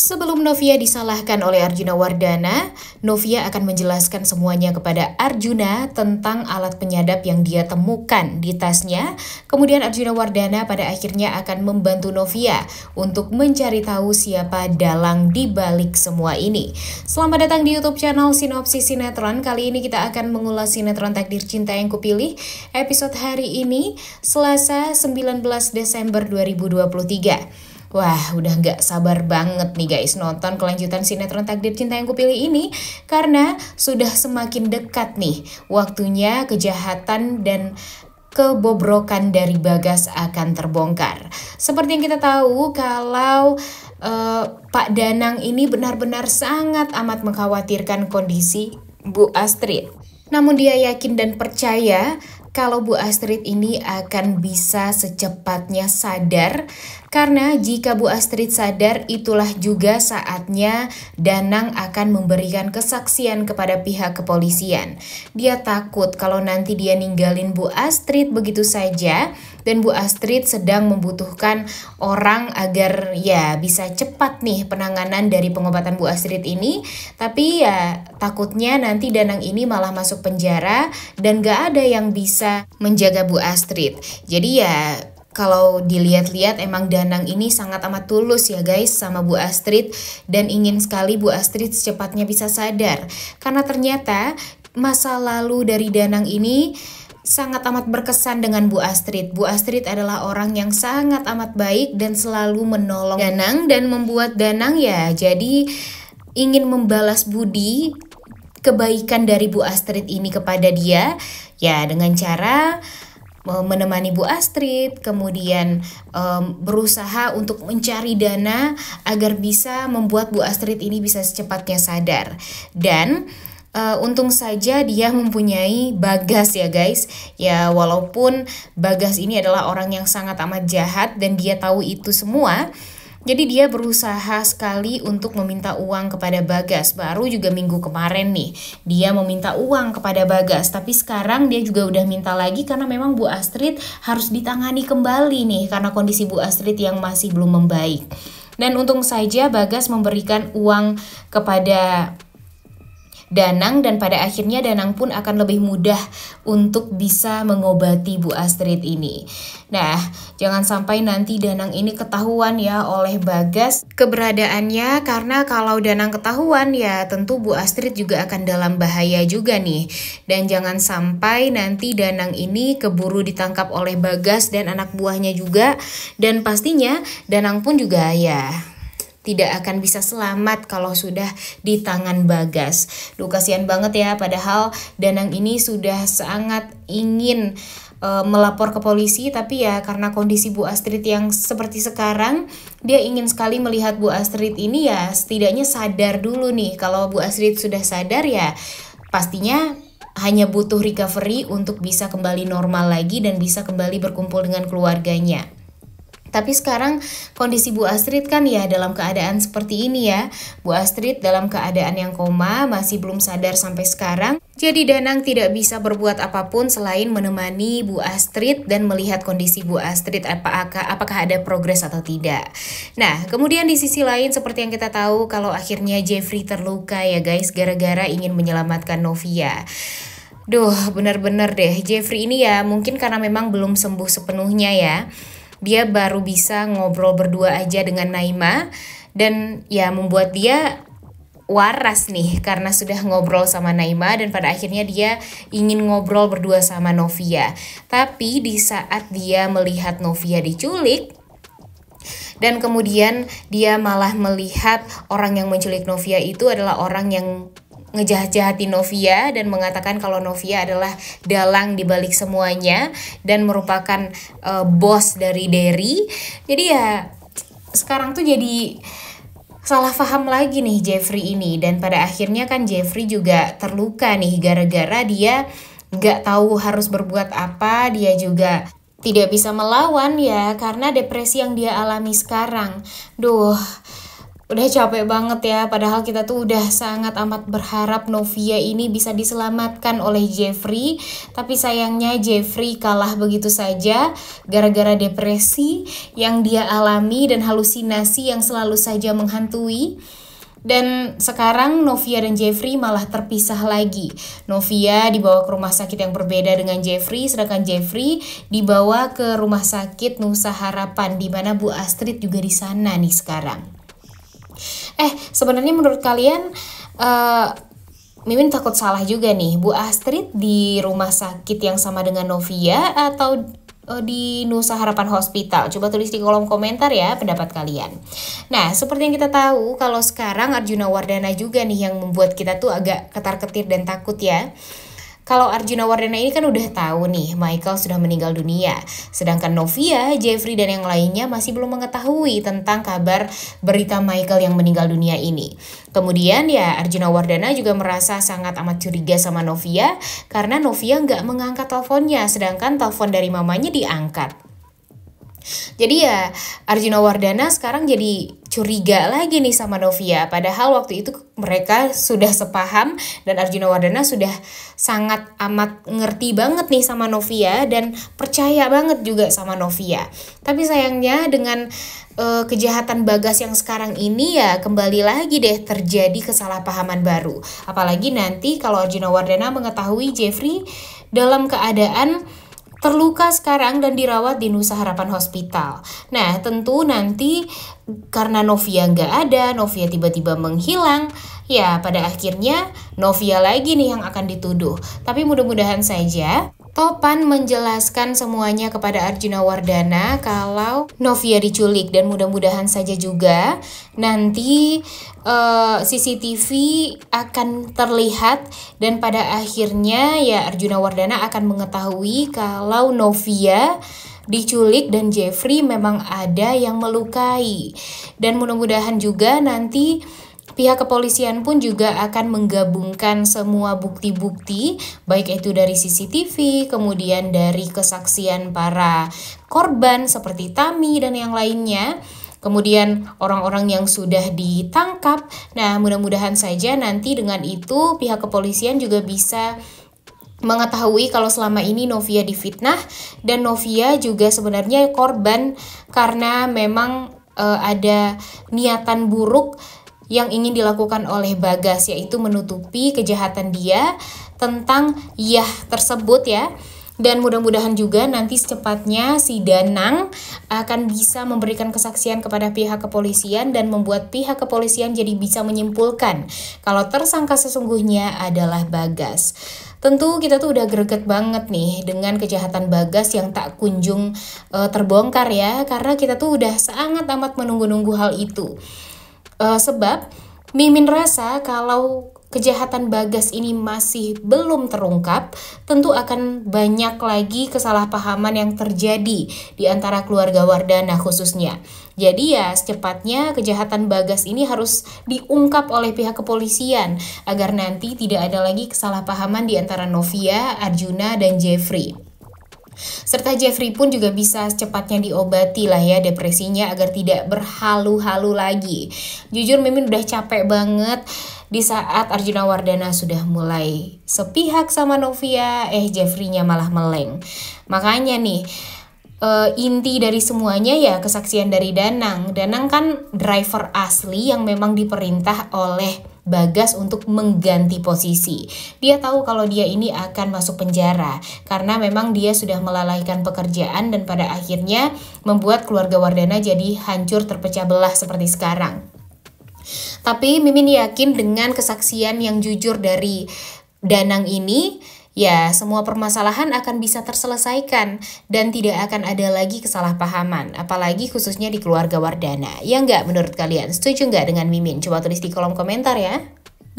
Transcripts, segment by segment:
Sebelum Novia disalahkan oleh Arjuna Wardana, Novia akan menjelaskan semuanya kepada Arjuna tentang alat penyadap yang dia temukan di tasnya. Kemudian Arjuna Wardana pada akhirnya akan membantu Novia untuk mencari tahu siapa dalang di balik semua ini. Selamat datang di YouTube channel Sinopsis Sinetron. Kali ini kita akan mengulas sinetron Takdir Cinta yang Kupilih episode hari ini Selasa 19 Desember 2023. Wah, udah nggak sabar banget nih guys nonton kelanjutan sinetron Takdir Cinta Yang Kupilih ini karena sudah semakin dekat nih waktunya kejahatan dan kebobrokan dari Bagas akan terbongkar. Seperti yang kita tahu kalau uh, Pak Danang ini benar-benar sangat amat mengkhawatirkan kondisi Bu Astrid. Namun dia yakin dan percaya kalau Bu Astrid ini akan bisa secepatnya sadar karena jika Bu Astrid sadar itulah juga saatnya Danang akan memberikan kesaksian kepada pihak kepolisian. Dia takut kalau nanti dia ninggalin Bu Astrid begitu saja dan Bu Astrid sedang membutuhkan orang agar ya bisa cepat nih penanganan dari pengobatan Bu Astrid ini tapi ya takutnya nanti Danang ini malah masuk penjara dan gak ada yang bisa bisa menjaga Bu Astrid. Jadi ya kalau dilihat-lihat emang Danang ini sangat amat tulus ya guys sama Bu Astrid dan ingin sekali Bu Astrid secepatnya bisa sadar karena ternyata masa lalu dari Danang ini sangat amat berkesan dengan Bu Astrid. Bu Astrid adalah orang yang sangat amat baik dan selalu menolong Danang dan membuat Danang ya jadi ingin membalas budi kebaikan dari Bu Astrid ini kepada dia ya dengan cara menemani Bu Astrid, kemudian um, berusaha untuk mencari dana agar bisa membuat Bu Astrid ini bisa secepatnya sadar. Dan uh, untung saja dia mempunyai Bagas ya guys. Ya walaupun Bagas ini adalah orang yang sangat amat jahat dan dia tahu itu semua, jadi dia berusaha sekali untuk meminta uang kepada Bagas. Baru juga minggu kemarin nih, dia meminta uang kepada Bagas. Tapi sekarang dia juga udah minta lagi karena memang Bu Astrid harus ditangani kembali nih karena kondisi Bu Astrid yang masih belum membaik. Dan untung saja Bagas memberikan uang kepada Danang dan pada akhirnya Danang pun akan lebih mudah untuk bisa mengobati Bu Astrid ini. Nah, jangan sampai nanti Danang ini ketahuan ya oleh Bagas keberadaannya karena kalau Danang ketahuan ya tentu Bu Astrid juga akan dalam bahaya juga nih. Dan jangan sampai nanti Danang ini keburu ditangkap oleh Bagas dan anak buahnya juga dan pastinya Danang pun juga ya tidak akan bisa selamat kalau sudah di tangan Bagas. Duh kasihan banget ya padahal Danang ini sudah sangat ingin eh, melapor ke polisi tapi ya karena kondisi Bu Astrid yang seperti sekarang dia ingin sekali melihat Bu Astrid ini ya setidaknya sadar dulu nih kalau Bu Astrid sudah sadar ya pastinya hanya butuh recovery untuk bisa kembali normal lagi dan bisa kembali berkumpul dengan keluarganya. Tapi sekarang kondisi Bu Astrid kan ya dalam keadaan seperti ini ya. Bu Astrid dalam keadaan yang koma, masih belum sadar sampai sekarang. Jadi Danang tidak bisa berbuat apapun selain menemani Bu Astrid dan melihat kondisi Bu Astrid apakah, apakah ada progres atau tidak. Nah, kemudian di sisi lain seperti yang kita tahu kalau akhirnya Jeffrey terluka ya guys gara-gara ingin menyelamatkan Novia. Duh, benar-benar deh. Jeffrey ini ya mungkin karena memang belum sembuh sepenuhnya ya dia baru bisa ngobrol berdua aja dengan Naima dan ya membuat dia waras nih karena sudah ngobrol sama Naima dan pada akhirnya dia ingin ngobrol berdua sama Novia. Tapi di saat dia melihat Novia diculik dan kemudian dia malah melihat orang yang menculik Novia itu adalah orang yang ngejahat-jahatin Novia dan mengatakan kalau Novia adalah dalang dibalik semuanya dan merupakan uh, bos dari Derry. Jadi ya sekarang tuh jadi salah paham lagi nih Jeffrey ini dan pada akhirnya kan Jeffrey juga terluka nih gara-gara dia nggak tahu harus berbuat apa dia juga tidak bisa melawan ya karena depresi yang dia alami sekarang. Duh, Udah capek banget ya, padahal kita tuh udah sangat amat berharap Novia ini bisa diselamatkan oleh Jeffrey. Tapi sayangnya Jeffrey kalah begitu saja gara-gara depresi yang dia alami dan halusinasi yang selalu saja menghantui. Dan sekarang Novia dan Jeffrey malah terpisah lagi. Novia dibawa ke rumah sakit yang berbeda dengan Jeffrey, sedangkan Jeffrey dibawa ke rumah sakit Nusa Harapan di mana Bu Astrid juga di sana nih sekarang. Eh, sebenarnya menurut kalian uh, Mimin takut salah juga nih, Bu Astrid di rumah sakit yang sama dengan Novia atau eh, di Nusa Harapan Hospital. Coba tulis di kolom komentar ya pendapat kalian. Nah, seperti yang kita tahu, kalau sekarang Arjuna Wardana juga nih yang membuat kita tuh agak ketar-ketir dan takut ya. Kalau Arjuna Wardana ini kan udah tahu nih Michael sudah meninggal dunia. Sedangkan Novia, Jeffrey dan yang lainnya masih belum mengetahui tentang kabar berita Michael yang meninggal dunia ini. Kemudian ya Arjuna Wardana juga merasa sangat amat curiga sama Novia karena Novia nggak mengangkat teleponnya sedangkan telepon dari mamanya diangkat. Jadi ya Arjuna Wardana sekarang jadi curiga lagi nih sama Novia. Padahal waktu itu mereka sudah sepaham dan Arjuna Wardana sudah sangat amat ngerti banget nih sama Novia dan percaya banget juga sama Novia. Tapi sayangnya dengan uh, kejahatan Bagas yang sekarang ini ya kembali lagi deh terjadi kesalahpahaman baru. Apalagi nanti kalau Arjuna Wardana mengetahui Jeffrey dalam keadaan terluka sekarang dan dirawat di Nusa Harapan Hospital. Nah, tentu nanti karena Novia nggak ada, Novia tiba-tiba menghilang, ya pada akhirnya Novia lagi nih yang akan dituduh. Tapi mudah-mudahan saja Topan menjelaskan semuanya kepada Arjuna Wardana kalau Novia diculik dan mudah-mudahan saja juga nanti uh, eh, CCTV akan terlihat dan pada akhirnya ya Arjuna Wardana akan mengetahui kalau Novia diculik dan Jeffrey memang ada yang melukai dan mudah-mudahan juga nanti Pihak kepolisian pun juga akan menggabungkan semua bukti-bukti, baik itu dari CCTV, kemudian dari kesaksian para korban seperti Tami dan yang lainnya, kemudian orang-orang yang sudah ditangkap. Nah, mudah-mudahan saja nanti dengan itu pihak kepolisian juga bisa mengetahui kalau selama ini Novia difitnah dan Novia juga sebenarnya korban karena memang e, ada niatan buruk yang ingin dilakukan oleh Bagas yaitu menutupi kejahatan dia tentang Yah tersebut ya. Dan mudah-mudahan juga nanti secepatnya si Danang akan bisa memberikan kesaksian kepada pihak kepolisian dan membuat pihak kepolisian jadi bisa menyimpulkan kalau tersangka sesungguhnya adalah Bagas. Tentu kita tuh udah greget banget nih dengan kejahatan Bagas yang tak kunjung uh, terbongkar ya karena kita tuh udah sangat amat menunggu-nunggu hal itu. Uh, sebab Mimin rasa kalau kejahatan Bagas ini masih belum terungkap, tentu akan banyak lagi kesalahpahaman yang terjadi di antara keluarga Wardana khususnya. Jadi ya secepatnya kejahatan Bagas ini harus diungkap oleh pihak kepolisian agar nanti tidak ada lagi kesalahpahaman di antara Novia, Arjuna, dan Jeffrey. Serta Jeffrey pun juga bisa secepatnya diobati lah ya depresinya agar tidak berhalu-halu lagi. Jujur Mimin udah capek banget di saat Arjuna Wardana sudah mulai sepihak sama Novia, eh Jeffrey-nya malah meleng. Makanya nih, uh, inti dari semuanya ya kesaksian dari Danang. Danang kan driver asli yang memang diperintah oleh Bagas untuk mengganti posisi. Dia tahu kalau dia ini akan masuk penjara karena memang dia sudah melalaikan pekerjaan dan pada akhirnya membuat keluarga Wardana jadi hancur terpecah belah seperti sekarang. Tapi Mimin yakin dengan kesaksian yang jujur dari Danang ini ya semua permasalahan akan bisa terselesaikan dan tidak akan ada lagi kesalahpahaman, apalagi khususnya di keluarga Wardana. Ya nggak menurut kalian? Setuju nggak dengan Mimin? Coba tulis di kolom komentar ya.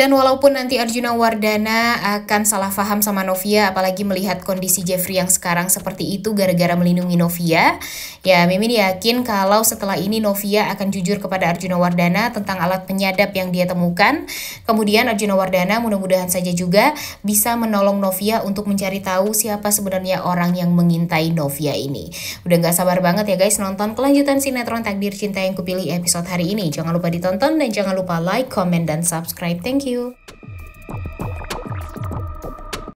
Dan walaupun nanti Arjuna Wardana akan salah paham sama Novia, apalagi melihat kondisi Jeffrey yang sekarang seperti itu gara-gara melindungi Novia, ya Mimin yakin kalau setelah ini Novia akan jujur kepada Arjuna Wardana tentang alat penyadap yang dia temukan. Kemudian Arjuna Wardana mudah-mudahan saja juga bisa menolong Novia untuk mencari tahu siapa sebenarnya orang yang mengintai Novia ini. Udah gak sabar banget ya guys nonton kelanjutan sinetron Takdir Cinta yang kupilih episode hari ini. Jangan lupa ditonton dan jangan lupa like, comment, dan subscribe. Thank you. you.